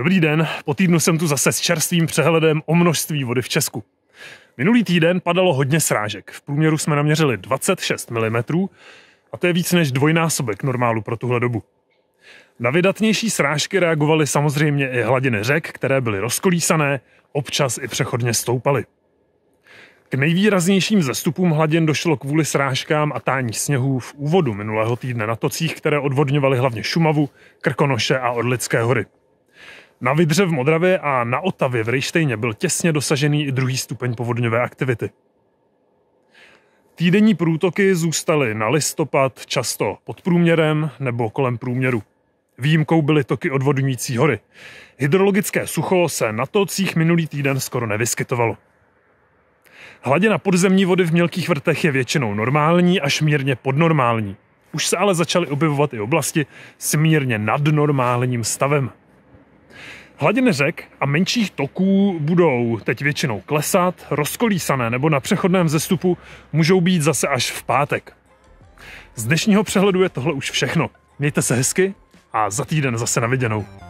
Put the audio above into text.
Dobrý den, po týdnu jsem tu zase s čerstvým přehledem o množství vody v Česku. Minulý týden padalo hodně srážek, v průměru jsme naměřili 26 mm a to je víc než dvojnásobek normálu pro tuhle dobu. Na vydatnější srážky reagovaly samozřejmě i hladiny řek, které byly rozkolísané, občas i přechodně stoupaly. K nejvýraznějším zestupům hladin došlo kvůli srážkám a tání sněhů v úvodu minulého týdne na tocích, které odvodňovaly hlavně Šumavu, Krkonoše a Orlické hory. Na Vidře v Modravě a na Otavě v Rejštejně byl těsně dosažený i druhý stupeň povodňové aktivity. Týdenní průtoky zůstaly na listopad často pod průměrem nebo kolem průměru. Výjimkou byly toky odvodňující hory. Hydrologické sucho se na tocích minulý týden skoro nevyskytovalo. Hladina podzemní vody v mělkých vrtech je většinou normální až mírně podnormální. Už se ale začaly objevovat i oblasti s mírně nadnormálním stavem. Hladiny řek a menších toků budou teď většinou klesat, rozkolísané nebo na přechodném zestupu můžou být zase až v pátek. Z dnešního přehledu je tohle už všechno. Mějte se hezky a za týden zase viděnou.